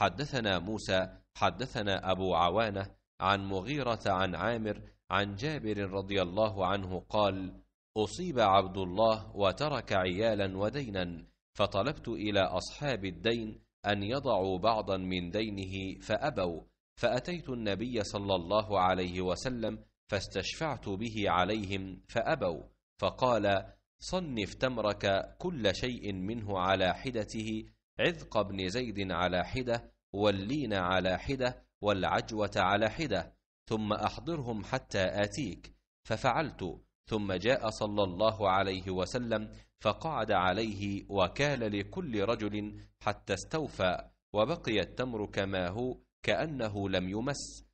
حدثنا موسى حدثنا أبو عوانة عن مغيرة عن عامر عن جابر رضي الله عنه قال أصيب عبد الله وترك عيالا ودينا فطلبت إلى أصحاب الدين أن يضعوا بعضا من دينه فأبوا فأتيت النبي صلى الله عليه وسلم فاستشفعت به عليهم فأبوا فقال صنف تمرك كل شيء منه على حدته عذق بن زيد على حدة واللين على حدة والعجوة على حدة ثم أحضرهم حتى آتيك ففعلت ثم جاء صلى الله عليه وسلم فقعد عليه وكال لكل رجل حتى استوفى وبقي التمر كما هو كأنه لم يمس